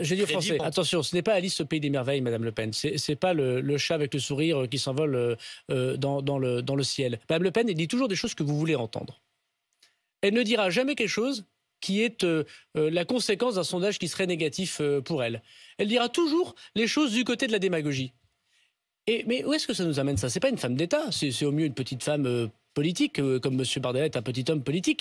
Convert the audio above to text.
J'ai dit français. Attention, ce n'est pas Alice au pays des merveilles, Madame Le Pen. Ce n'est pas le, chat avec le sourire euh, qui s'envole euh, euh, dans, le, ciel. Madame Le Pen, elle dit toujours des choses que vous voulez entendre. Elle ne dira jamais quelque chose qui est la conséquence d'un sondage qui serait négatif pour elle. Elle dira toujours les choses du côté de la démagogie. Et, mais où est-ce que ça nous amène ça n'est pas une femme d'État, c'est au mieux une petite femme politique, comme M. Bardella est un petit homme politique.